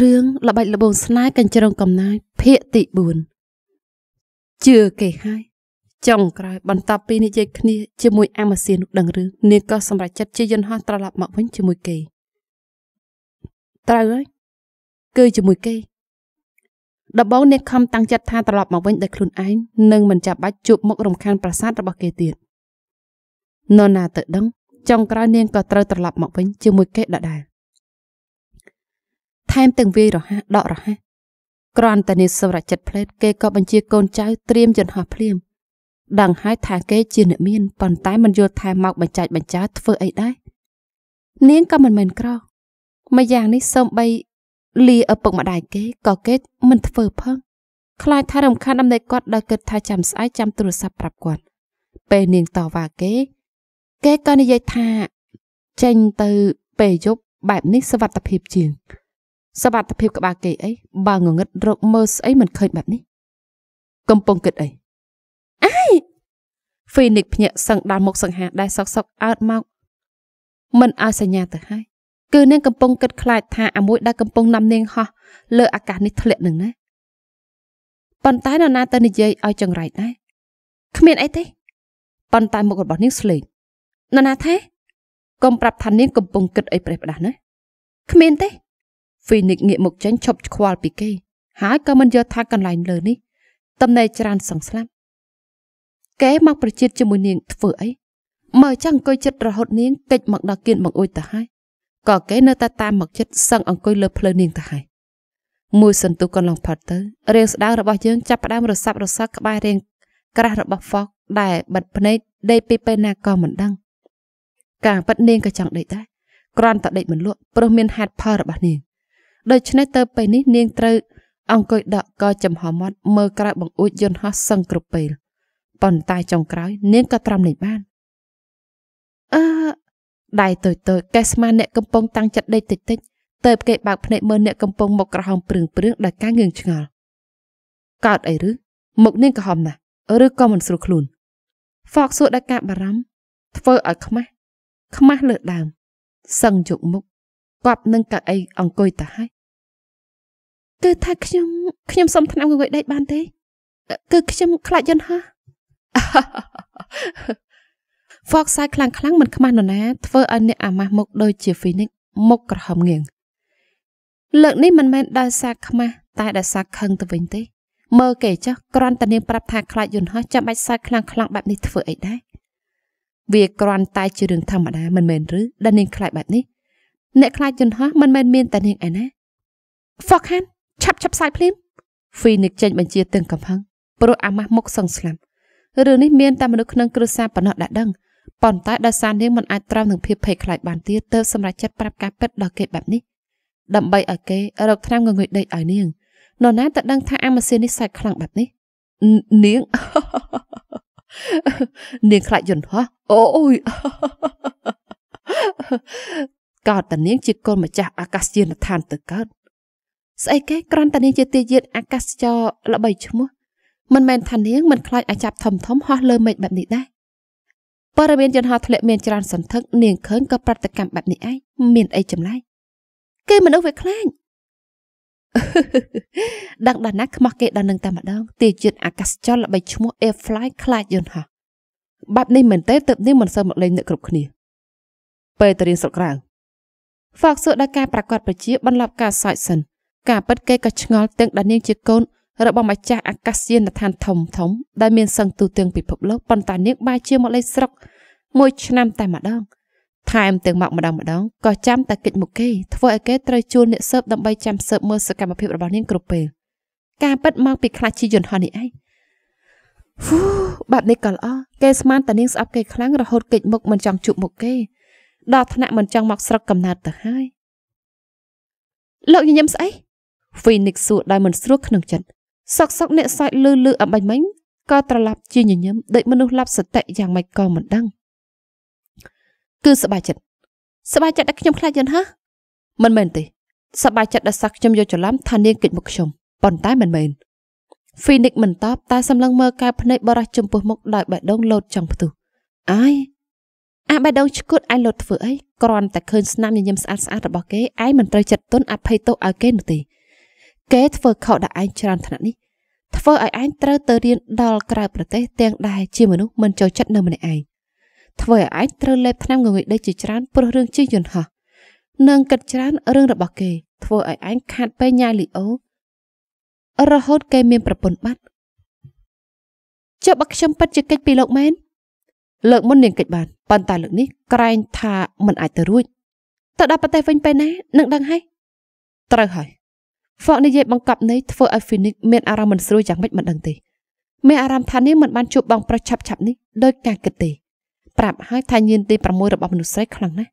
រឿងល្បិចល្បូងស្នេហ៍កញ្ជ្រងកំណាយភាគទី4ជឿគេហើយចុងក្រោយបន្ទាប់ពីនិយាយគ្នាជាមួយអាម៉ាសៀននោះដឹងរឿងនាងក៏សម្រេចចិត្តជាយន្តហោះត្រឡប់មកវិញជាមួយគេត្រូវហើយគឺជាមួយគេដំបូងនាងខំតាំងចិត្តថាត្រឡប់មកវិញដោយខ្លួនឯងនិងមិនចាំបាច់ជួបមុខរំខានប្រាសាទរបស់គេទៀតនរណាទៅដឹងចុងក្រោយនាងក៏ត្រូវត្រឡប់មកវិញជាមួយគេដដែលថែមទាំងវាយរហ័សដករហ័សក្រាន់តែនេះសម្រេចចិត្តផ្លេតគេក៏បញ្ជាកូនចៅត្រៀមយន្តហោះភ្លាមដឹងហើយថាគេជាអ្នកមានប៉ុន្តែមិនយល់ថាមកបញ្ចាច់បញ្ចើធ្វើអីដែរនាងក៏មិនមែនក្រមួយយ៉ាងនេះសូមបីលាឪពុកម្ដាយគេក៏គេមិនធ្វើផង ខ្លាចថារំខានដំណេកគាត់ដល់គិតថាចាំស្អែកចាំទូរស័ព្ទប្រាប់គាត់ពេលនាងតវ៉ាគេ គេក៏និយាយថាចេញទៅពេលយប់បែបនេះសវត្ថភាពជាងសវត្ថភាពក្បាលគេអីបើងងឹតរកមើលស្អីមិនឃើញបែបនេះកំពុងគិតអីអាយហ្វីនិកភ្ញាក់សឹងដល់មុខសង្ហាដែរសក់សក់អើតមកមិនឲ្យសញ្ញាទៅហើយគឺនាងកំពុងគិតខ្លាចថាអាមួយដែលកំពុងនាំនាងហោះលើអាកាសនេះធ្លាក់នឹងណាប៉ុន្តែនរណាទៅនិយាយឲ្យចង្រៃដែរគ្មានអីទេប៉ុន្តែមុខរបស់នាងស្លេកនរណាថាកុំប្រាប់ថានាងកំពុងគិតអីប្រេះផ្ដាស់ណាគ្មានទេ Phoenix ងាកមកចេញឈប់ខ្វល់ពីគេហើយក៏មិនយល់ថាកន្លែងលើនេះតំណែងច្រើនសង្ស្លាប់គេមកប្រជិតជាមួយនាងធ្វើអីមើលចង់អង្គុយចិត្តរហូតនាងកិច្ចមកដល់គៀនមកអួយទៅហើយក៏គេ នៅតែតាមមកចិត្តសឹងអង្គុយលើផ្លូវនាងទៅហើយមួយសន្ទុះកន្លងផុតទៅរាងស្ដៅរបស់យើងចាប់ផ្ដើមរសាប់រសាក្បែររាងក្រាស់របស់ហ្វុកដែលបិទភ្នែកដេកពីពេលណាក៏មិនដឹងការប៉ັດនាងក៏ចង់ដេកដែរគ្រាន់តែដេកមិនលក់ព្រោះមានហេតុផលរបស់នាងដូច្នេះទៅពេលនេះនាងត្រូវអង្គុយដកកចំហមាត់មើលក្រៅបង្អួចយន្តហោះសឹងគ្រប់ពេលប៉ុន្តែចុងក្រោយ នាងក៏ត្រាំលេងបានអឺដៃតូចតូចកែស្មាអ្នកកំពុងតាំងចិត្តដេកតិចតិចទៅគេបើកភ្នែកមើលអ្នកកំពុងមុខក្រហមព្រឿងព្រឿងដោយការងឿងឆ្ងល់កើតអីឬមុខនាងក្រហមណាស់ឬក៏មិនស្រួលខ្លួន Fox សួរដោយការបារម្ភធ្វើឲ្យខ្មាស់ខ្មាស់លើដើមសឹងជុកមុខគាត់នឹងកៅអីអង្គុយទៅហើយគឺថាខ្ញុំខ្ញុំសុំថ្នាំងងុយដេកបានទេគឺខ្ញុំខ្លាចយន្តហោះ Fox សាយខ្លាំងខ្លាំងមិនខ្មាស់នរណាធ្វើឲ្យអ្នកអាម៉ាស់មុខដូចជា Phoenix មុខក្រហមងៀងលើកនេះមិនមែនដោយសារខ្មាស់តែដោយសារខឹងទៅវិញទេមើលគេចុះក្រាន់តានាងប្រាប់ថាខ្លាចយន្តហោះចាំបាច់សាយខ្លាំងខ្លាំងបែបនេះធ្វើអីដែរវាក្រាន់តែជារឿងធម្មតាមិនមែនឬដែលនាងខ្លាចបែបនេះអ្នកខ្លាចយន្តហោះមិនមែនមានតែនាងឯណា Fox Han ឆាប់ឆាប់ផ្សាយភ្លាមហ្វីនិកចេញបញ្ជាទាំងកំផឹងព្រោះអាម៉ាស់មុខសឹងស្លាប់រឿងនេះមានតែមនុស្សក្នុងគ្រួសារប៉ុណ្ណោះដែលដឹងប៉ុន្តែដោយសារនាងមិនអាចត្រាំនឹងភាពភ័យខ្លាចបានទៀតទើបសម្រេចចិត្តប្រាប់ការពិតដល់គេបែបនេះដើម្បីឲ្យគេរកឆ្នាំងងុយដេកឲ្យនាងនរណាទៅដឹង ថាអាម៉ាស៊ីននេះសាច់ខ្លាំងបែបនេះនាងនាងខ្លាចយន្តហោះអូយកោតតានាងជាកូនម្ចាស់អាកាសយានដ្ឋានទៅកើតស្អីគេគ្រាន់តែនាងជាទាយាតអាកាសចរល្បីឈ្មោះមិនមែនថានាងមិនខ្លាចអាចាប់ធំធំហោះលើមេឃបែបនេះដែរបរិមានយន្តហោះធ្លាក់មានច្រើនសន្ធឹកនាងឃើញក៏ប្រតិកម្មបែបនេះឯងមានអីចម្លែកគេមនុស្សវាខ្លាចដឹងដល់ណាខ្មាស់គេដល់នឹងតែម្ដងទាយាតអាកាសចរល្បីឈ្មោះ Airfly ខ្លាចយន្តហោះបែបនេះមែនទេទៅនេះមិនសូវមកលេងអ្នកគ្រប់គ្នាពេលទៅរៀនស្រុកក្រៅហ្វកសួរដល់ការប្រកាសប្រជាបន្លប់ការសាច់សិនការពិតគេក៏ឆ្ងល់ទាំងដែលនាងជាកូនរបស់ម្ចាស់អាកាសយានដ្ឋានធំធំ ដែលមានសឹងទូទាំងពិភពលោកប៉ុន្តែនាងបែរជាមកលេខស្រុកមួយឆ្នាំតែម្ដង ថែមទាំងមកម្ដងម្ដងក៏ចាំតែគិតមកគេធ្វើឲ្យគេត្រូវជួលអ្នកសើបដើម្បីចាំសើបមើលសកម្មភាពរបស់នាងគ្រប់ពេលការពិតមកពីខ្លាចជាយន្តហោះនេះឯងហ្វូបែបនេះក៏ល្អគេស្មានតានាងស្អប់គេខ្លាំងរហូតគេចមុខមិនចង់ជួបមុខគេ ដល់ថ្នាក់មិនចង់មកស្រុកកំណើតទៅហើយលោកញញឹមស្អី Phoenix សួរដោយមិនស្រួលក្នុងចិត្តសក់សក់អ្នកសើចលឺលឺអបាញ់មិញក៏ត្រឡប់ជាញញឹមដូចមនុស្សឡាប់សតិយ៉ាងម៉េចក៏មិនដឹងគឺសบายចិត្តសบายចិត្តដល់ខ្ញុំខ្លាចយន្តហ៎មិនមែនទេសบายចិត្តដល់សោះខ្ញុំយកច្រឡំថានាងគិតមកខ្ញុំប៉ុន្តែមិនមែន Phoenix មិនតបតែសម្លឹងមើលកែវភ្នែកបរោះចំពោះមុខដោយបេះដូងលោតចង់ផ្ទុះអាយអាបេះដូងឈ្កួតអាយលោតធ្វើអីគ្រាន់តែឃើញស្នាមញញឹមស្អាតស្អាតរបស់គេឯងមិនត្រូវចិត្តទុនអភ័យទោសឲ្យគេនោះទេគេធ្វើខុសដល់ឯងច្រើនថ្នាក់នេះធ្វើឲ្យឯងត្រូវទៅរៀន ដល់ក្រៅប្រទេសទាំងដែរជាមនុស្សមិនចូលចិត្តនៅម្នាក់ឯងធ្វើឲ្យឯងត្រូវលេបថ្នាំងងុយដេកជាច្រើន ព្រោះរឿងជិះយន្តហោះនិងគិតច្រើនរឿងរបស់គេ ធ្វើឲ្យឯងខាតពេលញ៉ាយលីអូរហូតគេមាន ប្រពន្ធបាត់ចុះបើខ្ញុំពិតជាកិច្ចពីលោកមែនលើកមុននាងកិច្ចបានប៉ុន្តែលើកនេះក្រែងថាមិនអាចទៅរួចទៅដល់ប្រទេសវិញពេលណានឹងដឹងហើយត្រូវហើយ Fox និយាយបង្កប់ន័យធ្វើឲ្យ Phoenix មានអារម្មណ៍មិនស្រួលយ៉ាងម៉េចមិនដឹងទេមានអារម្មណ៍ថានាងមិនបានជួបបងប្រុសឆាប់ឆាប់នេះដោយការគិតទេប្រាប់ឲ្យថាញៀនទី6របស់មនុស្សស្រីខ្លាំងណាស់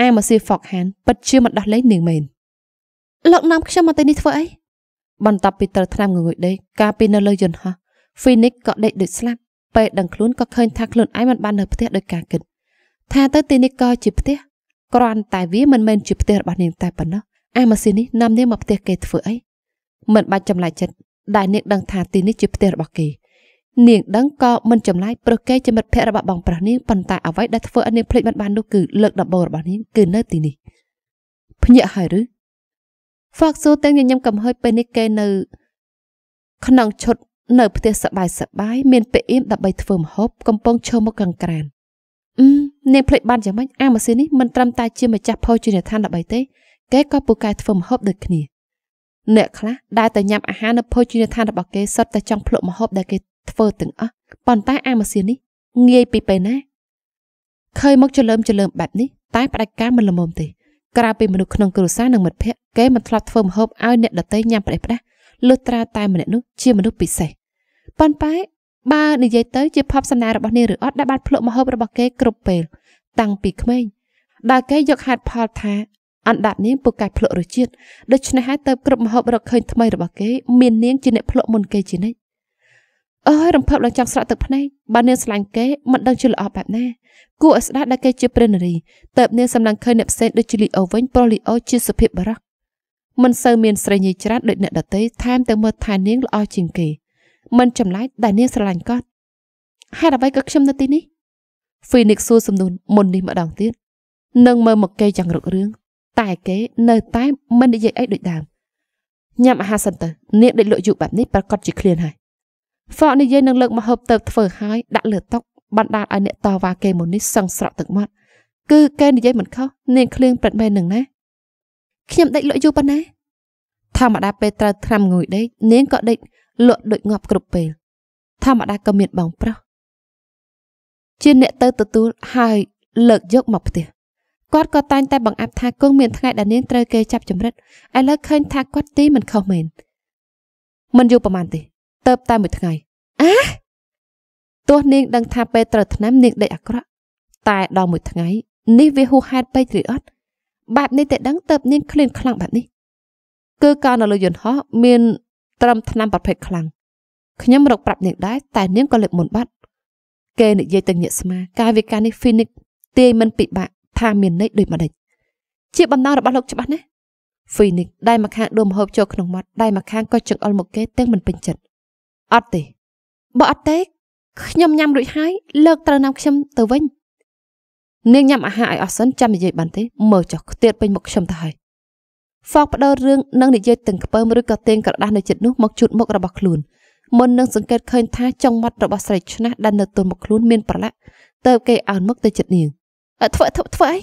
អាម៉ាស៊ី Fox Han ពិតជាមិនដោះលែងនាងមែនលោកនាំខ្ញុំមកទីនេះធ្វើអីបន្ទាប់ពីត្រូវឆ្នាំងងុយដេកការពីនៅលើយន្តហោះ Phoenix ក៏ដេកដូចស្លាប់ពេលដឹងខ្លួនក៏ឃើញថាខ្លួនឯងមិនបាននៅផ្ទះដោយការគិតថាទៅទីនេះក៏ជាផ្ទះគ្រាន់តែវាមិនមែនជាផ្ទះរបស់នាងតែប៉ុណ្ណោះអាម៉ាស៊ីននេះនាំនាងមកផ្ទះគេធ្វើអីមិនបាច់ចម្លែកចិត្តដែលនាងដឹងថាទីនេះជាផ្ទះរបស់គេនាងដឹងក៏មិនចម្លែកព្រោះគេជាមិត្តភក្តិរបស់បងប្រុសនាងប៉ុន្តែអ្វីដែលធ្វើឲ្យនាងភ្លេចមិនបាននោះគឺលើកដំបូងរបស់នាងគឺនៅទីនេះភ្ញាក់ហើយឬហ្វកស៊ូទាំងញញឹមកំហុយពេលនេះគេនៅក្នុងឈុតនៅផ្ទះសបាយសបាយមានពេលអៀមដើម្បីធ្វើម្ហូបកំពុងឈរមុខកង្ក្រានអឺនាងភ្លេចបានយ៉ាងម៉េចអាម៉ាស៊ីននេះមិនត្រឹមតែជាម្ចាស់ភោជនីយដ្ឋានដើម្បីទេគេក៏ពូកែធ្វើម្ហូបដូចគ្នាអ្នកខ្លះដែលតែញ៉ាំអាហារនៅភោជនីយដ្ឋានរបស់គេសុទ្ធតែចង់ភ្លក់ម្ហូបដែលគេធ្វើទាំងអស់ប៉ុន្តែ អាម៉ាស៊ីននេះងាយពីពេលណាឃើញមកចលឹមចលឹមបែបនេះតែផ្ដាច់ការមិនល្មមទេក្រៅពីមនុស្សក្នុងគ្រួសារនិងមិត្តភក្តិគេមិនធ្លាប់ធ្វើម្ហូបឲ្យអ្នកដទៃញ៉ាំផ្ដេសផ្ដាសលុះត្រាតែម្នាក់នោះជាមនុស្សពិសេសប៉ុន្តែបើនិយាយទៅជាភ័ព្វសនារបស់នាងឬអត់ដែលបានភ្លក់ម្ហូបរបស់គេគ្រប់ពេល តាំងពីក្មេងដែលគេយកហេតុផលថាអណ្ដាតនាងពូកែភ្លក់រសជាតិដូច្នេះហើយទៅគ្រប់មហូបរកឃើញថ្មីរបស់គេមាននាងជាអ្នកភ្លក់មុនគេជានិច្ចអើយរំភើបឡើងចង់ស្រាក់ទឹកភ្នែកបើនាងស្លាញ់គេមិនដឹងជាល្អបែបណាគួរឲ្យស្ដាប់ដែលគេជាព្រិនារីតើបនាងសម្លឹងឃើញអ្នកផ្សេងដូចជាលីអូវិញប្រុសលីអូជាសុភាពបរោះមិនសូវមានស្រីញីច្រើនដូចអ្នកដតីថែមទាំងមើលថែនាងល្អជាងគេមិនចម្លែកដែលនាងស្រឡាញ់គាត់ហេតុអ្វីក៏ខ្ញុំនៅទីនេះ Phoenix សួរសំនួនមុននេះម្ដងទៀតនឹងមើលមកគេយ៉ាងរុករឿងតែគេនៅតែមិននិយាយអីដូចដើមញ៉ាំអាហារសិនទៅនាងដេកលក់យូរបែបនេះប្រកាសជាឃ្លានហើយហ្វកនិយាយនឹងលើកមកហូបទៅធ្វើហើយដាក់លើតុបណ្ដាលឲ្យអ្នកតវ៉ាគេមុននេះសឹងស្រក់ទឹកមាត់គឺគេនិយាយមិនខុសនាងឃ្លៀងប្រិតមែននឹងណាខ្ញុំដេកលក់យូរប៉ុណ្ណាធម្មតា ពេលត្រូវត្រាំងួយដេកនាងក៏ដេកលក់ដូចងាប់គ្រប់ពេលធម្មតាក៏មានបងប្រុសជាអ្នកទៅទទួលហើយលើកយកមកផ្ទះគាត់ក៏តែងតែបង្អាប់ថាគង់មានថ្ងៃដែលនាងត្រូវគេចាប់ចម្រិតឥឡូវឃើញថាគាត់ទីមិនខុសមែនមិនយូរប្រហែលទេទៅតែមួយថ្ងៃអះទោះនាង ដឹងថាពេលត្រូវឆ្នាំ នាងដេកអាក្រក់តែដល់មួយថ្ងៃនេះវាហួសហេតុពេកឬអត់បែបនេះតែដឹងទៅនាងឃ្លានខ្លាំងបែបនេះគឺការនៅលើយន្តហោះមានត្រឹមឆ្នាំប្រភេទខ្លាំងខ្ញុំរកប្រាប់នាងដែរតែនាងក៏លេបមុនបាត់ គេនិយាយទៅញាក់ស្មា កាយវិការនេះ Phoenix ទាយមិនពិបាកថាមានន័យដូចម្ដេចជាបំណងរបស់លោកច្បាស់ណាស់ Phoenix ដៃម្ខាងដួលមហូបចូលក្នុងមាត់ដៃម្ខាងក៏ចង្អុលមកគេទាំងមិនពេញចិត្តអត់ទេបើអត់ទេ ខ្ញុំញ៉ាំរួចហើយ លើកត្រូវនាំខ្ញុំទៅវិញនាងញ៉ាំអាហារឲ្យអស់សិនចាំនិយាយបានទេមើលចុះខ្ទាត ពេញមុខខ្ញុំទៅហើយហ្វកបដូររឿងនឹងនិយាយទាំងខ្ពើមឬក៏ទាញក្រដាស់នៅចិត្តនោះមកជូតមុខរបស់ខ្លួនមុននឹងសង្កេតឃើញថាចុងមាត់របស់ស្រីឆ្នះដែលនៅទល់មុខខ្លួនមានប្រឡាក់ទៅគេអើនមុខទៅចិត្តនាងធ្វើធ្វើអី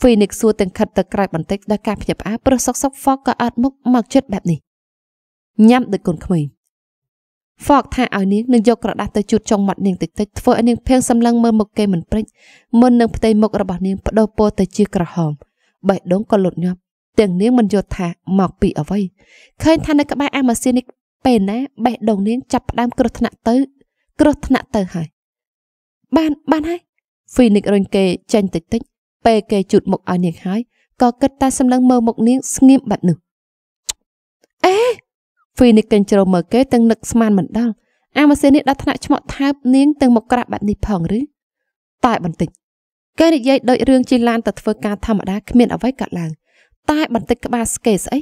Phoenix សួរទាំងខិតទៅក្រៅបន្តិចដោយការភ្ញាក់ផ្អើលព្រោះសុកសុក Fox ក៏អត់មុខមកជិតបែបនេះញ៉ាំដូចកូនក្មេង Fox ថាឲ្យនាងនឹងយកក្រដាស់ទៅជូតចុងមាត់នាងតិចតិចធ្វើឲ្យនាងភៀងសម្លឹងមើលមុខគេមិនព្រិចមុននឹងផ្ទៃមុខរបស់នាងបដូរពណ៌ទៅជាក្រហមបេះដូងក៏លុតញាប់ទាំងនាងមិនយល់ថាមកពីអ្វីឃើញថានៅក្បែរអាម៉ាស៊ីននេះពេលណាបេះដូងនាងចាប់ផ្ដើមគ្រោះថ្នាក់ទៅគ្រោះថ្នាក់ទៅហើយបានបានហើយហ្វីនិករញគេចេញតិចតិចពេលគេជូតមុខឲ្យនាងហើយក៏គិតតែសម្លឹងមើលមុខនាងស្ងៀមបាត់នោះអេហ្វីនិកកញ្ជ្រោមមើលគេទាំងនឹកស្មានមិនដល់អាម៉ាស៊ីននេះដល់ថ្នាក់ឆ្មក់ថើបនាងទាំងមកក្រាស់បាត់នេះផងឬតែបន្តិចគេនិយាយដូចរឿងជីឡានទៅធ្វើការធម្មតាគ្មាន អ្វីកើតឡើង តែ បន្តិចក្បាលស្គេស្អី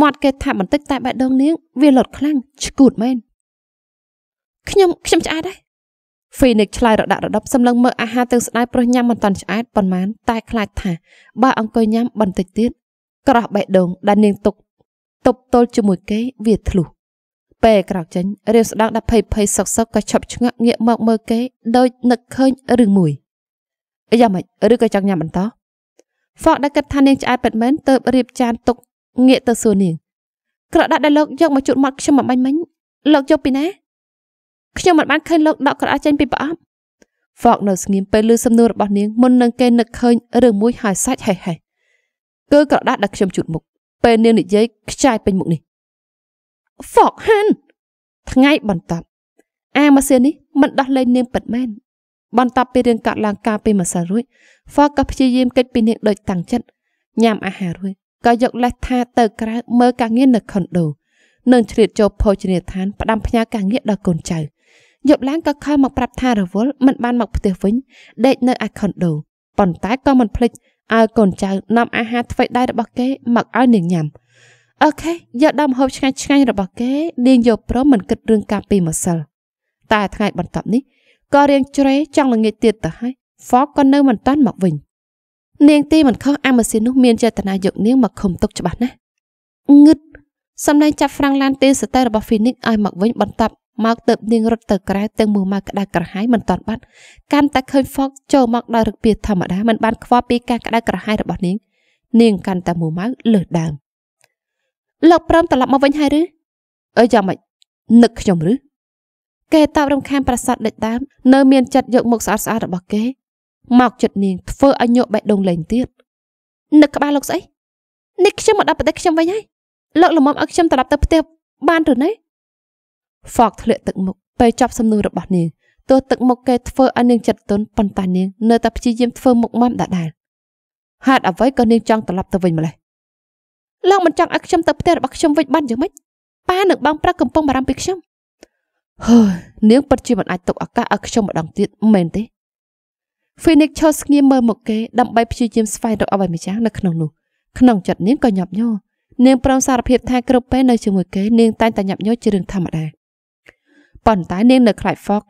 មាត់គេថាបន្តិចតែបេះដូងនាង វាលត់ខ្លាំងឈួតមែនខ្ញុំខ្ញុំឆ្អែតដែរ Phoenix ឆ្លើយរដាក់រដប់សម្លឹងមើលអាហារទាំងស្ដាយប្រុសញ៉ាំមិនតាន់ឆ្អែតប៉ុន្មានតែខ្លាចថា បើ អង្គុយញ៉ាំបន្តិចទៀតក្រោះបេះដូងដែលនាងទុកទប់ទល់ជាមួយគេ វាធ្លុះពេលក្រោកចេញរាវស្ដាងដល់ភ័យភ័យសឹកសឹកក៏ឈប់ឆ្ងក់ងាកមកមើលគេដោយនឹកឃើញរឿងមួយយ៉ាងម៉េចឬក៏ចង់ញ៉ាំបន្តហ្វកដែលគិតថានាងឆ្អែតពិតមែនទៅរៀបចានទុកងាកទៅសួរនាង ក្រដាក់ដែលលោកយកមកជូតមាត់ខ្ញុំមិនបាញ់មិញលោកយកពីណាខ្ញុំមិនបានឃើញលោកដកក្រអស់ចេញពីប្រអប់ហ្វកនៅស្ងៀមពេលឮសំណួររបស់នាងមុននឹងគេនឹកឃើញរឿងមួយហើយសាច់ហេះហេះគឺក្រដាស់ដែលខ្ញុំជូតមុខពេលនាងនិយាយខ្ចាយពេញមុខនេះហ្វកហានថ្ងៃបន្ទាប់អាម៉ាស៊ីននេះមិនដោះលែងនាងពិតមែនបន្ទាប់ពីរឿងកាត់ឡើងការពីម្សិលរួចហ្វកក៏ព្យាយាមគេចពីនាងដូចតាំងចិត្តញ៉ាំអាហាររួចក៏យកលេសថាទៅក្រៅមើលការងារនៅខុនដូនឹងឆ្លៀតចូលភោជនីយដ្ឋានផ្ដាំផ្ញើការងារដល់កូនចៅ។យប់ឡើងក៏ខលមកប្រាប់ថារវល់មិនបានមកផ្ទះវិញដេកនៅឯខុនដូប៉ុន្តែក៏មិនភ្លេចឲ្យកូនចៅនាំអាហារថ្មីដៃរបស់គេមកឲ្យនាងញ៉ាំអូខេ យកដើមហូបឆ្ងាញ់ឆ្ងាញ់របស់គេនាងយកព្រមមិនគិតរឿងការពីម្សិលតែថ្ងៃបន្ទាប់នេះក៏រៀងជ្រេចង់ល្ងាចទៀតទៅហើយ Fox ក៏នៅមិនតាន់មកវិញនាងទីមិនខុសអាម៉ាស៊ីននោះមានចេតនាយកនាងមកខំទុកច្បាស់ណាស់ងឹតសម្ដែងចាប់ហ្វ្រាំងឡានទេសតែរបស់ Phoenix ឲ្យមកវិញបន្ទាប់មកទៅនាងរត់ទៅក្រៅទាំងមូលមកក្តៅក្រហាយមិនតាន់បាត់កាន់តែឃើញហ្វុកចូលមកដោយរឹកពីធម្មតាមិនបានខ្វល់ពីការក្តៅក្រហាយរបស់នាងនាងកាន់តែមូលមកលើសដើមលោកព្រមត្រឡប់មកវិញហើយឬអីយ៉ាងម៉េចនឹកខ្ញុំឬគេតបរំខានប្រាសាទដេចដើមនៅ មានចិត្តយកមុខស្អាតស្អាតរបស់គេ មក ចិត្តនាង ធ្វើឲ្យញក់បែកដងលែងទៀតនឹកក្បាលលោកស្អីនេះខ្ញុំមកដល់ប្រទេសខ្ញុំវិញហើយលោកលំមឲ្យខ្ញុំត្រឡប់ទៅផ្ទះបានឬណែ Fogg ធ្លាក់ទឹកមុខពេលចប់សំណួររបស់នាងទោះទឹកមុខគេធ្វើឲ្យនាងចិត្តទន់ប៉ុន្តែនាងនៅតែព្យាយាមធ្វើមុខមាំដដែលហេតុអ្វីក៏នាងចង់ត្រឡប់ទៅវិញម្ល៉េះលោកមិនចង់ឲ្យខ្ញុំទៅផ្ទះរបស់ខ្ញុំវិញបានយ៉ាងម៉េចប៉ានឹងបងប្រាក់កំពុងបារម្ភពីខ្ញុំហើនាងពិតជាមិនអាចទុកឱកាសឲ្យខ្ញុំម្ដងទៀតមែនទេ Phoenix ឈរស្ងៀមមើលមកគេដើម្បីព្យាយាមស្វែងរកអ្វីម្យ៉ាងនៅក្នុងនោះក្នុងចិត្តនាងក៏ញាប់ញ័រនាងប្រំសារភាពថាគ្រប់ពេលនៅជាមួយគេនាងតែងតែញាប់ញ័រជារឿងធម្មតាប៉ុន្តែនាងនៅខ្លាចហ្វុក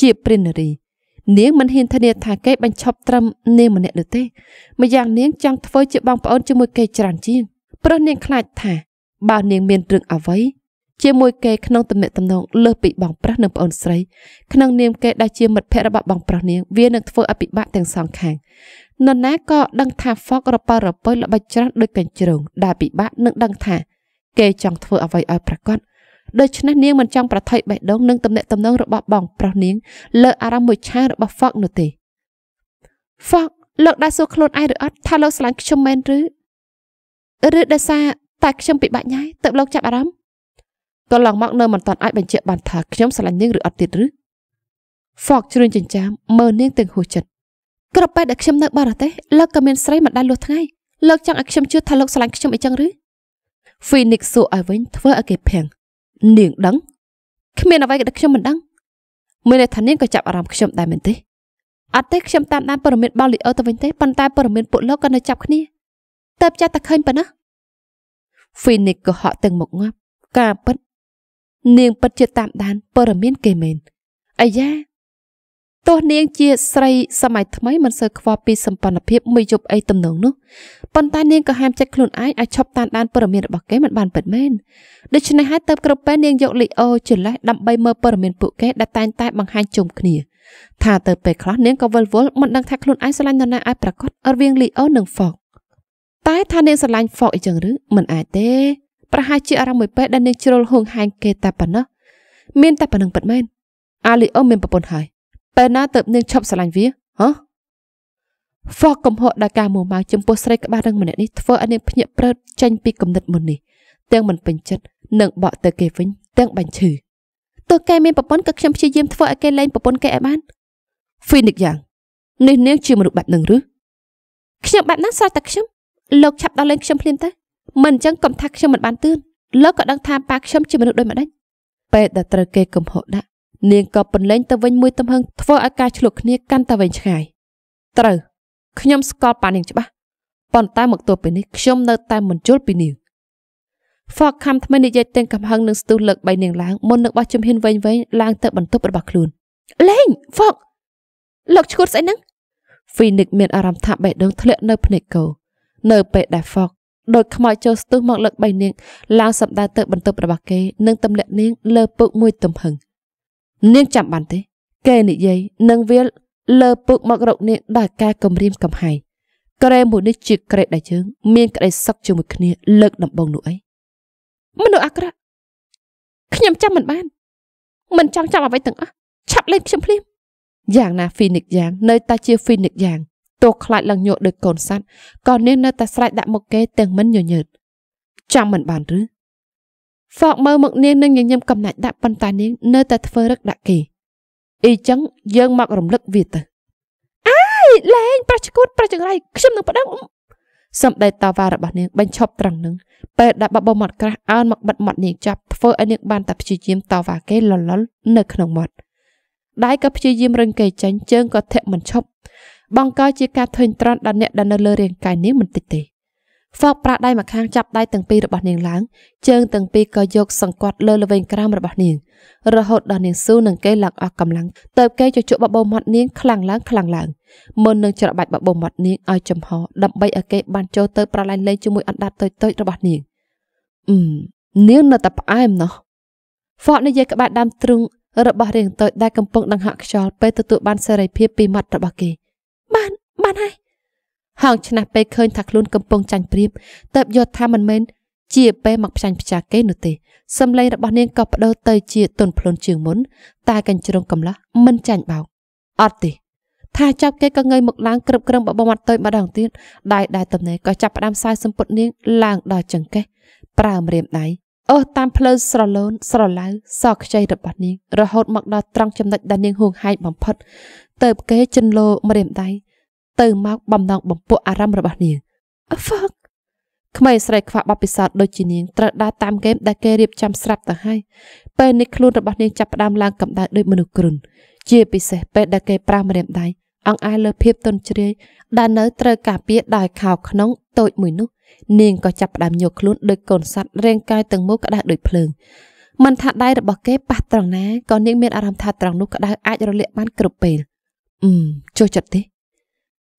ជាព្រិនរីនាងមិនហ៊ានធានាថាគេបញ្ឈប់ត្រឹមនាងម្នាក់នោះទេម្យ៉ាងនាងចង់ធ្វើជាបងប្អូនជាមួយគេច្រើនជាងព្រោះនាងខ្លាចថាបើនាងមានរឿងអ្វីជាមួយគេក្នុងទំនាក់ទំនងលើសពីបងប្រុសនិងប្អូនស្រី ក្នុងនាមគេដែលជាមិត្តភក្តិរបស់បងប្រុសនាងវានឹងធ្វើឲ្យពិបាកទាំងសងខាងនរណាក៏ដឹងថាហ្វុករប៉ារពុយល្បិចច្រើនដូចកញ្ជ្រងដែលពិបាកនឹងដឹងថាគេចង់ធ្វើអ្វីឲ្យប្រកបដូច្នេះនាងមិនចង់ប្រថុយបេះដូងនឹងទំនាក់ទំនងរបស់បងប្រុសនាងលើអារម្មណ៍មួយឆារបស់ Fox នោះទេ Fox លោកដែរសួរខ្លួនឯងឬអត់ថាលោកស្រឡាញ់ខ្ញុំមែនឬឬដោយសារតែខ្ញុំពិបាកញ៉ាយទើបលោកចាប់អារម្មណ៍តឡងមកនៅមិនតាន់អាចបញ្ជាក់បានថាខ្ញុំស្រឡាញ់នាងឬអត់ទៀតឬ Fox ជ្រឿនចិញ្ចាមមើលនាងទាំងហួសចិត្តក្រពេលដែលខ្ញុំនៅបរទេសលោកក៏មានស្រីមិនដែលលួសថ្ងៃលោកចង់ឲ្យខ្ញុំជឿថាលោកស្រឡាញ់ខ្ញុំអីចឹងឬ Phoenix សួរឲ្យវិញធ្វើឲ្យគេភាំងនាងដឹងគ្មានអ្វីក៏ដឹងខ្ញុំមិនដឹងមានន័យថានាងក៏ចាប់អារម្មណ៍ខ្ញុំដែរមែនទេអត់ទេខ្ញុំតាមដានព័ត៌មានបាលីអូទៅវិញទេប៉ុន្តែព័ត៌មានពួកលោកក៏នៅចាប់គ្នាតើបចាត់តែឃើញប៉ុណ្ណាហ្វីនិកក៏ហក់ទាំងមុខងាប់ការពិតនាងពិតជាតាមដានព័ត៌មានគេមែនអាយ៉ាទោះនាងជាស្រីសម័យថ្មីមិនសូវខ្វល់ពីសម្ព័ន្ធភាពមួយយប់អីទំនងនោះប៉ុន្តែនាងក៏ហាមចិត្តខ្លួនឯងឲ្យឈប់តាមដានព័ត៌មានរបស់គេមិនបានពិតមែនដូច្នេះហើយទៅគ្រប់ពេលនាងយកលីអូចលេះដើម្បីមើលព័ត៌មានពួកគេដែលតែងតែបង្ហាញជុំគ្នា ថាទៅពេលខ្លះនាងក៏វិលវល់មិនដឹងថាខ្លួនឯងស្រឡាញ់នរណាឲ្យប្រកបរវាងលីអូនិងហ្វុកតែថានាងស្រឡាញ់ហ្វុកអីចឹងឬមិនអាចទេប្រហែលជាអារម្មណ៍មួយពេលដែលនាងជ្រុលហួងហែងគេតែប៉ុណ្ណោះមានតែប៉ុណ្្នឹងពិតមែនអាលីអូមានប្រពន្ធហើយពេលណាទៅនាងឈប់ស្រឡាញ់វាហ៎ហ្វោះកំហកដល់ការមួម៉ៅចំពោះស្រីក្បាលរឹងម្នាក់នេះធ្វើឲ្យនាងភ្ញាក់ព្រឺតចេញពីគំនិតមុននេះទាំងមិនពេញចិត្តនិងបក់ទៅគេវិញទាំងបាញ់ឈឺទោះគេមានប្រពន្ធក៏ខ្ញុំព្យាយាមធ្វើឲ្យគេលែងប្រពន្ធគេឲ្យបានហ្វីនិកយ៉ាងនេះនាងជាមនុស្សបែបនឹងឬខ្ញុំបែបណាស្រេចតែខ្ញុំលោកឆាប់ដល់លែងខ្ញុំភ្លាមទៅមិនអញ្ចឹងកុំថាខ្ញុំមិនបានទឿនលោកក៏ដឹងថាប៉ាខ្ញុំជាមនុស្សដូចម្ដេចពេលដែលត្រូវគេកំហុសដាក់នាងក៏ពន្លែងទៅវិញមួយទំហឹងធ្វើឲ្យការឆ្លុះគ្នាកាន់តែវែងឆ្ងាយត្រូវខ្ញុំស្គាល់ប៉ានាងច្បាស់ប៉ុន្តែមកទល់ពេលនេះខ្ញុំនៅ តែមិនជល់ពីនាង Fox ខំថ្មីនិយាយទាំងកំហឹងនិងស្ទុះលើកបីនាងឡើងមុននឹងបោះជំហានវែងវែងឡើងទៅបន្ទប់របស់ខ្លួនលេង Fox លោកឈួតស្អីហ្នឹង Phoenix មានអារម្មណ៍ថាបេះដូងធ្លាក់នៅភ្នែកគោនៅពេលដែល Fox ដោយខ្មោចចូលស្ទុះមកលើកបីនាងឡើងសម្ដៅទៅបន្ទប់របស់គេនិងទម្លាក់នាងលើពុកមួយទំហឹងនាងចាំបានទេគេនិយាយនឹងវាលើពុកមករកនាងដោយការគំរាមកំហែងក្រែមួយនេះជាក្រែដែលយើងមានក្តីសុខជាមួយគ្នាលើកដំបងនោះអីមនុស្សអាក្រក់ខ្ញុំចាំមិនបានមិនចង់ចាំអ្វីទាំងអស់ឆាប់លេងខ្ញុំភ្លាមយ៉ាងណាហ្វីនិកយ៉ាង នៅតែជាហ្វីនិកយ៉ាងទោះខ្លាចឡើងញក់ដោយកូនសัตว์ក៏នាងនៅតែស្រែកដាក់មុខគេទាំងមិនញញើតចាំមិនបានឬសោកមើលមកនាងនឹងញញឹមកំណាច់ដាក់ប៉ុន្តែនាងនៅតែធ្វើរឹកដាក់គេអីចឹងយើងមករំលឹកវាទៅអើយលែងប្រឆគួតប្រចង្រៃខ្ញុំនឹងប្តឹងសម្ដីតវ៉ារបស់នាងបញ្ឈប់ត្រង់នឹងពេលដាក់បបោមាត់ក្រាស់អើនមកបិទមាត់នាងចាប់ធ្វើឲ្យនាងបានតែព្យាយាមតវ៉ាគេលលលនៅក្នុងមាត់ដៃក៏ព្យាយាមរឹងគេចាញ់ជើងក៏ធាក់មិនឈប់បង្កជាការធុញទ្រាន់ដល់អ្នកដែលនៅលើរាងកាយនាងមិនតិចទេសោកប្រាស់ដៃម្ខាងចាប់ដៃទាំងពីររបស់នាងឡើងជើងទាំងពីរក៏យកសង្កត់លើល្វែងក្រោមរបស់នាងរហូតដល់នាងស៊ូនឹងគេឡើងអស់កម្លាំងទៅគេជជក់បបោមាត់នាងខ្លាំងឡើងខ្លាំងឡើងមុននឹងច្របាច់បបោមាត់នាងឲ្យចំហដើម្បីឲ្យគេបានចូលទៅប្រឡែងលេងជាមួយអណ្ដាតតូចតូចរបស់នាងអឺនាងនៅតែផ្អែមណោះហ្វកនិយាយក្បាលដើមទ្រូងរបស់រាងតូចដែលកំពុងដង្ហាក់ខ្យល់ពេលទទួលបានសេរីភាពពីមាត់របស់គេបានបានហើយហោងឆ្នះពេលឃើញថាខ្លួនកំពុងចាញ់ប្រៀបតើបយល់ថាមិនមែនជាពេលមកផ្សាញ់ផ្ចាគេនោះទេសំឡេងរបស់នាងក៏បដូរទៅជាទុនភ្លុនជាងមុនតែកញ្ជ្រងកំឡោះមិនចាញ់បោកអត់ទេថាចាប់គេក៏ងើយមកឡើងក្រឹបក្រឹមបបមាត់ទៅម្ដងទៀតដៃដែលតំណែក៏ចាប់ផ្ដើមសាយសំពត់នាង ឡើងដល់ចង្កេះប្រើម្រាមដៃអូសតាមផ្លូវស្រឡូនស្រឡៅសក់ខ្ចីរបស់នាងរហូតមកដល់ត្រង់ចំណុចដែលនាងហួងហែកបំផុតទៅគេចិនលោម្រាមដៃទៅមកបំណងបំពក់អារម្មណ៍របស់នាង fuck ក្មេងស្រីខ្វះបបពិសោធន៍ដូចជានាងត្រូវដើរតាមហ្គេមដែលគេរៀបចំស្រាប់ទៅហើយពេលនេះខ្លួនរបស់នាងចាប់ផ្ដើមឡើងកម្ដៅដូចមនុស្សគ្រុនជាពិសេសពេលដែលគេប្រាស់ម្រាមដៃអង្អែលលើភាពទន់ជ្រាយដែលនៅត្រូវការពារដោយខោ ក្នុងតូចមួយនោះនាងក៏ចាប់ផ្ដើមញោខ្លួនដូចកូនសត្វរាងកាយទាំងមូលក្តៅដូចភ្លើងមិនថាដៃរបស់គេប៉ះត្រង់ណាក៏នាងមានអារម្មណ៍ថាត្រង់នោះក្តៅអាចរលាកបានគ្រប់ពេលអឺចុះចិត្តទេ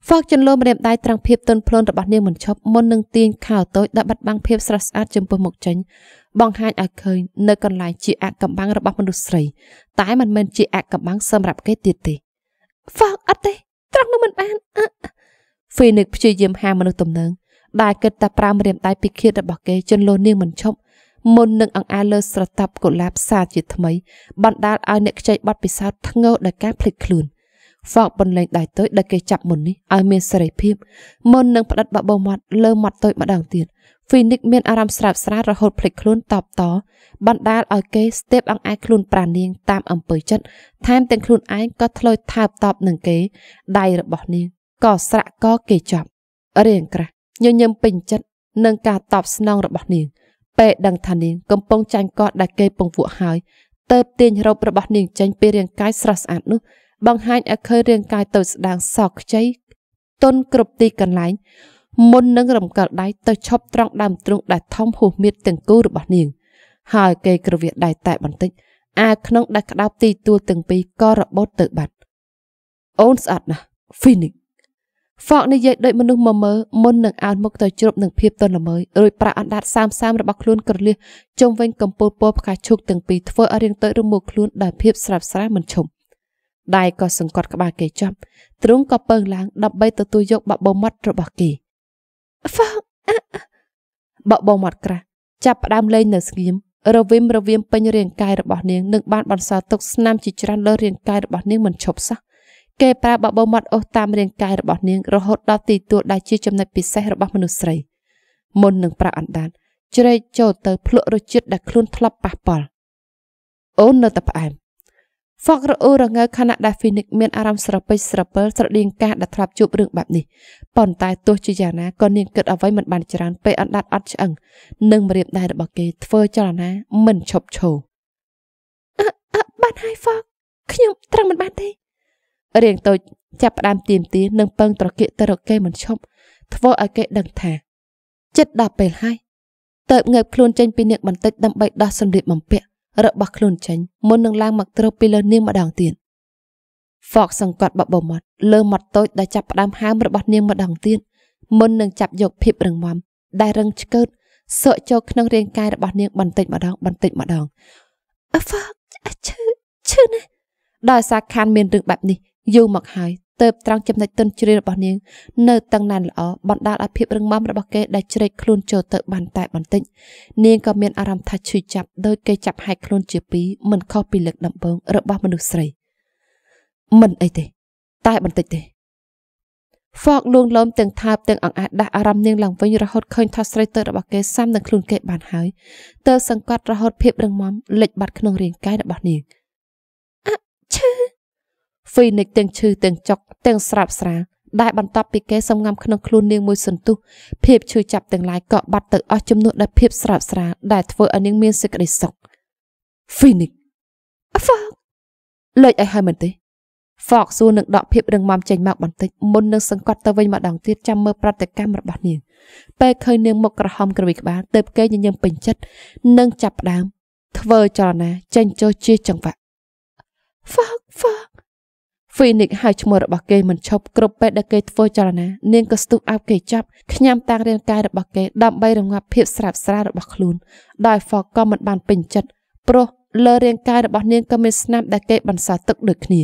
ហ្វកចន្លោះម្រាមដៃត្រង់ភាពទន់ភ្លន់របស់នាងមិនឈប់មុននឹងទាញខោតូចដែលបាត់បង់ភាពស្រស់ស្អាតចំពោះមុខចេញបង្ហាញឲ្យឃើញនៅកន្លែងជាអកំបាំងរបស់ មនុស្សស្រី តែមិនមែនជាអកំបាំងសម្រាប់គេទៀតទេហ្វកអត់ទេត្រង់នោះមិនបានហ្វេនិកព្យាយាមហាមនុស្សទំនើងដែលគិតតែប្រាំម្រាមដៃពីខៀតរបស់គេចន្លោះនាងមិនឈប់មុននឹងអង្អែលលើស្រទាប់កុលាបសាជាថ្មីបណ្ដាលឲ្យអ្នកខ្ចីបាត់ពិសោធន៍ធ្ងោដោយការភ្លេចខ្លួនហ្វកបន្លែងដៃទុយដែលគេចាប់មុននេះឲ្យមានសេរីភាពមុននឹងផ្ដិតបបោមាត់លើមាត់ទុយម្ដងទៀត Phoenix មានអារម្មណ៍ស្រាបស្រាលរហូតភ្លេចខ្លួនតបតបណ្ដាលឲ្យគេស្ទាបអង្អែលខ្លួនប្រានាងតាមអំពើចិត្តថែមទាំងខ្លួនឯងក៏ធ្លោយថើបតបនឹងគេដៃរបស់នាងក៏ស្រាក់ក៏គេចាប់រៀងក្រាស់ញញឹមពេញចិត្តនឹងការតបស្នងរបស់នាងពេលដឹងថានាងកំពុងចាញ់កອດដែលគេពង្វក់ហើយតើបទាញរូបរបស់នាង ចេញពីរាងកាយស្រស់ស្អាតនោះបង្ហាញឲ្យឃើញរាងកាយតូចស្ដាងសក់ខ្ចីទន់គ្រប់ទីកន្លែងមុននឹងរំកិលដៃទៅឈប់ត្រង់ដើមទ្រូងដែលធំហួសមៀតទាំងគូរបស់នាង ហើយគេក្រវៀតដៃតែបន្តិចអាក្នុងដែលក្តោបទីទួលទាំងពីរក៏របត់ទៅបាត់អូនស្អត់ណាស់ Phoenix ហ្វកនិយាយដូចមនុស្សមមើមុននឹងអើមុខទៅជ្រប់នឹងភាពទន់ល្មើយរួចប្រាក់អណ្ដាតសាមសាមរបស់ខ្លួនក្រលៀសជុំវិញកំពូលពណ៌ផ្កាឈូកទាំងពីរធ្វើឲ្យរាងតូចរមួលខ្លួនដោយភាពស្រាប់ស្រាមិនឈប់ដៃក៏សង្កត់ក្បាលគេចំទ្រង់ក៏ពើងឡើងដើម្បីទទួលយកបបោមាត់របស់គេហ្វឹកបបោមាត់ក្រាស់ចាប់ផ្ដើមលេងនៅស្ងៀមរវិមរវាមពេញរាង កាយរបស់នាងនឹងបានបន្សល់ទុកស្នាមជាច្រើនលើរាងកាយរបស់នាងមិនឈប់សោះគេប្រើបបោមាត់អូសតាមរាងកាយរបស់នាងរហូតដល់ទីទួលដែលជាចំណុចពិសេសរបស់មនុស្សស្រីមុននឹងប្រាក់អណ្ដាតជ្រែកចូលទៅភ្លក់រសជាតិដែលខ្លួនធ្លាប់ប៉ះពាល់អូននៅតែផ្អែមហ្វុករអ៊ូរងើខណៈដែល Phoenix មានអារម្មណ៍ស្រពេចស្រពិលស្រដៀងកាសដែលធ្លាប់ជួបរឿងបែបនេះប៉ុន្តែទោះជាយ៉ាងណាក៏នាងគិតអ្វីមិនបានច្រើនពេកអណ្ដាតអត់ឆ្អឹងនិងម្រាមដៃរបស់គេធ្វើចលនាមិនឈប់ឈរអឺអឺបានហើយ Fox ខ្ញុំត្រឹមមិនបានទេរៀងតូចចាប់ផ្ដើមទៀមទានិងពឹងត្រគាកទៅរកគេមិនឈប់ធ្វើឲ្យគេដឹងថាចិត្តដល់ពេលហើយតើបងើបខ្លួនចេញពីនាងបន្តិចដើម្បីដោះសម្លៀកបំពាក់របស់ខ្លួនចេញមុននឹងឡើងមកទ្រពីលើនាងម្ដងទៀត Fox សង្កត់បបោមាត់លើមាត់តូចដែលចាប់ផ្ដើមហើមរបស់នាងម្ដងទៀតមុននឹងចាប់យកភាពរឹងមាំដែលរឹងឆ្កឹតសក់ចូលក្នុងរាងកាយរបស់នាងបន្តិចម្ដងបន្តិចម្ដង Fox ឈឺឈឺណាស់ដោយសារខាន មានរឿងបែបនេះ យូរមកហើយទៅបត្រង់ចំណុចទន់ជ្រាយរបស់នាងនៅតឹងណែនល្អបណ្ដាលឲ្យភាពរឹងមាំរបស់គេដែលជ្រែកខ្លួនចូលទៅបានតែបន្តិចនាងក៏មានអារម្មណ៍ថាឈឺចាប់ដោយគេចាប់ហែកខ្លួនជាពីរមិនខុសពីលើកដំបូងរបស់មនុស្សស្រីមិនអីទេ តែបន្តិចទេហ្វកលួងលោមទាំងថើបទាំងអង្អាចដាស់អារម្មណ៍នាងឡើងវិញរហូតឃើញថាស្រីទៅរបស់គេសាំនឹងខ្លួនគេបានហើយទើបសង្កត់រហូតភាពរឹងមាំលិចបាត់ក្នុងរាងកាយរបស់នាង។ហ្វីនិចទាំងឈឺទាំងចុកទាំងស្រាបស្រាដែលបន្ទាប់ពីគេសំងំក្នុងខ្លួននាងមួយសន្ទុះភាពឈឺចាប់ទាំងឡាយក៏បាត់ទៅអស់ចំនួនដោយភាពស្រាបស្រាដែលធ្វើឲ្យនាងមានសេចក្តីសុខ Phoenix អហ្វាលេចឲ្យហើយមែនទេ Fox សួរនឹងដកភាពរឹងមាំចេញមកបន្តិចមុននឹងសង្កត់ទៅវិញម្ដងទៀតចាំមើលប្រតិកម្មរបស់នាងពេលឃើញនាងមុខក្រហមក្រវីក្បាលទៅគេញញឹមពេញចិត្តនិងចាប់ផ្ដើមធ្វើចលនាចេញចុះជាចង្វាក់ Fox Fox Phoenix ហៅឈ្មោះរបស់គេមិនឈប់គ្រប់ពេលដែលគេធ្វើចលនានាងក៏ស្ទុះអាប់គេចាប់ខ្ញាំតាំងរាងកាយរបស់គេដើម្បីរងាប់ភាពស្រាបស្រាលរបស់ខ្លួនដោយ Fog ក៏មិនបានពេញចិត្តព្រោះលើរាងកាយរបស់នាងក៏មានស្នាមដែលគេបន្សល់ទឹកដូចគ្នា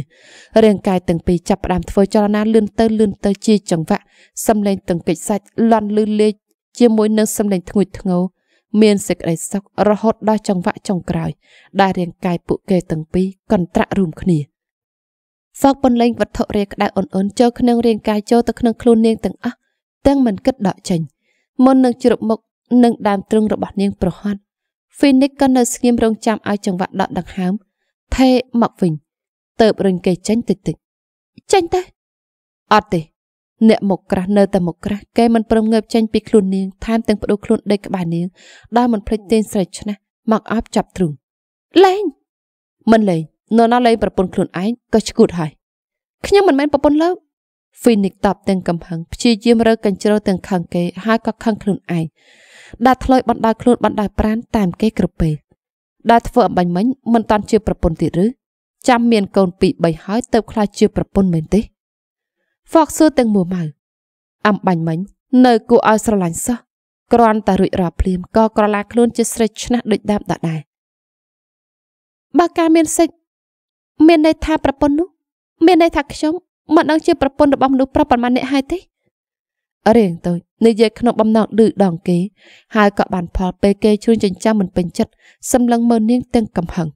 រាងកាយទាំងពីរចាប់ផ្ដើមធ្វើចលនាលឿនទៅលឿនទៅជាចង្វាក់សំឡេងទង្គិចសាច់លាន់លឺលេចជាមួយនឹងសំឡេងធ្ងួយធ្ងរមានសេចក្តីសុខរហូតដល់ចង្វាក់ចុងក្រោយ ដែលរាងកាយពួកគេទាំងពីរកន្ត្រាក់រួមគ្នា។សោកពន្លែងវត្ថុរាក្តៅអ៊ុនអ៊ុនចូលក្នុងរាងកាយចូលទៅក្នុងខ្លួននាងទាំងអស់ទាំងមិនគិតដកចេញមុននឹងជ្រប់មុខនិងដើមទ្រឹងរបស់នាងប្រហ័ន Phoenix ក៏នៅស្ងៀមរងចាំឲ្យចង្វាក់ដកដង្ហើមថេមកវិញទៅបរិញគេចេញតិចតិចចេញទៅអត់ទេអ្នកមកក្រាស់នៅតែមកក្រាស់គេមិនព្រមងើបចេញពីខ្លួននាងថែមទាំងបដូរខ្លួនដេកក្បែរនាងដែលមិនភ្លេចទេញស្រេចឆ្នះមកអាប់ចាប់ទ្រូងលេងមិនលេងនរណាលេងប្រពន្ធខ្លួនឯងក៏ឈួតហើយខ្ញុំមិនមែនប្រពន្ធលោកហ្វីនិកតបទាំងកំហឹងព្យាយាមរើកញ្ជ្រោលទាំងខឹងគេហើយក៏ខឹងខ្លួនឯងដែលធ្លោយបណ្ដោយខ្លួនបណ្ដោយប្រានតាមគេ គ្រប់ពេលដែលធ្វើអំបញ្ញមិញមិនតាន់ជាប្រពន្ធទៀតឬចាំមានកូនពីរ3ហើយទៅខ្លាចជាប្រពន្ធមែនទេ Fox សួរទាំងមួម៉ៅអំបញ្ញមិញនៅ គួរឲ្យស្រឡាញ់សោះគ្រាន់តែរួចរាល់ភ្លាមក៏ក្រឡាខ្លួនជាស្រេចឆ្នះដូចដើមដដែលបើការមានសេចមានន័យថាប្រពន្ធនោះមានន័យថាខ្ញុំមិនដឹងជាប្រពន្ធរបស់មនុស្សប្រុសប៉ុន្មានអ្នកហើយទេរៀងតូចនិយាយក្នុងបំណងឌឺដងគេហើយក៏បានផលពេលគេជួញចិញ្ចាំមិនពេញចិត្តសម្លឹងមើលនាងទាំងកំហឹង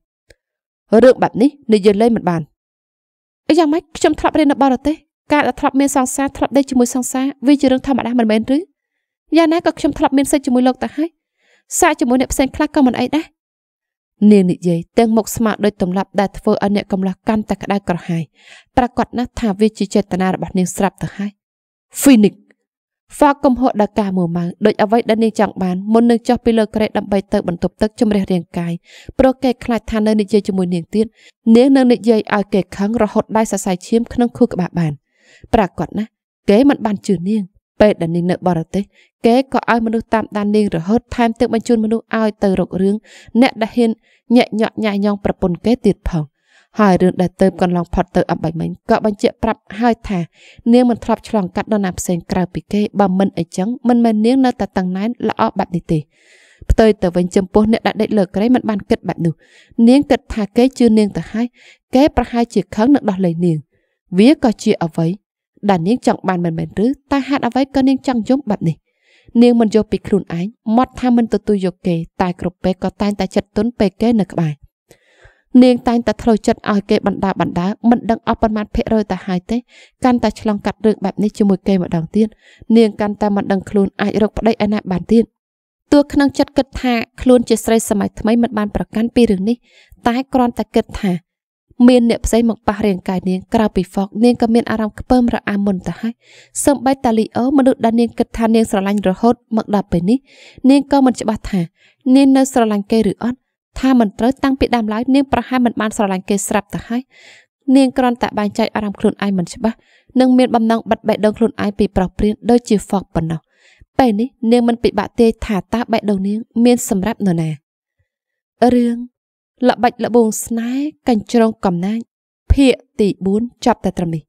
រឿងបែបនេះនិយាយលេងមិនបានយ៉ាងម៉េចខ្ញុំធ្លាប់រៀននៅបរទេសការដែលធ្លាប់មានសង្សារធ្លាប់ដេកជាមួយសង្សារវាជារឿងធម្មតាមិនមែនឬយ៉ាងណាក៏ខ្ញុំធ្លាប់មានសិទ្ធិជាមួយលោកតាហើយសាកជាមួយអ្នកផ្សេងខ្លះក៏មិនអីដែរនាងនិយាយទាំងមុខស្មារតីទម្លាប់ដែលធ្វើឲ្យអ្នកកំឡោះកាន់តែក្តៅក្រហាយប្រកាសណាស់ថាវាជាចេតនារបស់នាងស្រាប់ទៅហើយ Phoenix ហ្វាកំហុសដល់ការមើលម៉ៅដូចអ្វីដែលនាងចង់បានមុននឹងចុះពីលើក្រេតដើម្បីទៅបន្ទប់ទឹកជំរះរាងកាយព្រោះគេខ្លាចថានៅនិយាយជាមួយនាងទៀតនាងនឹងនិយាយឲ្យគេខឹងរហូតដៃសរសៃឈាមក្នុងខួរក្បាលបានប្រាកដណាស់គេមិនបានជឿនាងពេលដែលនាងនៅបរទេសគេក៏ឲ្យមនុស្សតាមដាននាងរហូតថែមទាំងបញ្ជូនមនុស្សឲ្យទៅរករឿងអ្នកដែលហ៊ានញាក់ញក់ញ៉ាយងប្រពន្ធគេទៀតផងហើយរឿងដែលទៅកន្លងផុតទៅអបៃមិញក៏បញ្ជាក់ប្រាប់ហើយថានាងមិនធ្លាប់ឆ្លងកាត់ដល់ណាផ្សេងក្រៅពីគេបើមិនអីចឹងមិនមែននាងនៅតែតឹងណែនល្អបែបនេះទេផ្ទុយទៅវិញចំពោះអ្នកដែលដេកលើក្រែមិនបានគិតបែបនោះនាងគិតថាគេជឿនាងទៅហើយគេប្រហែលជាខឹងនឹងដោះលែងនាងវាក៏ជាអ្វីដែលនាងចង់បានមិនមែនឬតើហេតុអ្វីក៏នាងចង់យំបែបនេះនាងមិនយល់ពីខ្លួនឯងមត់ថាមិនទទួលយកគេ តែគ្រប់ពេលក៏តែងតែចិត្តទុនពេលគេនៅក្បែរនាងតែងតែធ្លោចិត្តឲ្យគេបណ្ដាបណ្ដាមិនដឹងអស់ប៉ុន្មានភាគរយទៅហើយទេកាន់តែឆ្លងកាត់រឿងបែបនេះជាមួយគេម្ដងទៀតនាងកាន់តែមិនដឹងខ្លួនអាចរកប្តីឯណាបានទៀតទោះក្នុងចិត្តគិតថាខ្លួនជាស្រីសម័យថ្មីមិនបានប្រកាន់ពីរឿងនេះតែគ្រាន់តែគិតថាមានអ្នកផ្សេងមកប៉ះរាងកាយនាងក្រៅពីហ្វុកនាងក៏មានអារម្មណ៍ខ្ពើមរអាមុនទៅហើយសំបីតាលីអូមនុស្សដែលនាងគិតថានាងស្រឡាញ់រហូតមកដល់ពេលនេះនាងក៏មិនច្បាស់ថានាងនៅស្រឡាញ់គេឬអត់ថាមិនត្រូវតាំងពីដើមឡើយនាងប្រហែលមិនបានស្រឡាញ់គេស្រាប់ទៅហើយនាងគ្រាន់តែបែងចែកអារម្មណ៍ខ្លួនឯងមិនច្បាស់និងមានបំណងបិទបេះដូងខ្លួនឯងពីប្រុសព្រានដូចជាហ្វុកប៉ុណ្ណោះពេលនេះ នាងមិនពិបាកទាយថាតើបេះដូងនាងមានសម្រាប់នរណារឿងល្បិចល្បួងស្នេហ៍កញ្ជ្រងកំណាចភាគទី4ចប់តែត្រឹមនេះ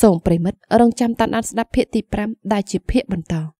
សូមប្រិមិត្តរងចាំតាមដានស្ដាប់ភាគទី5ដែលជាភាគបន្ត។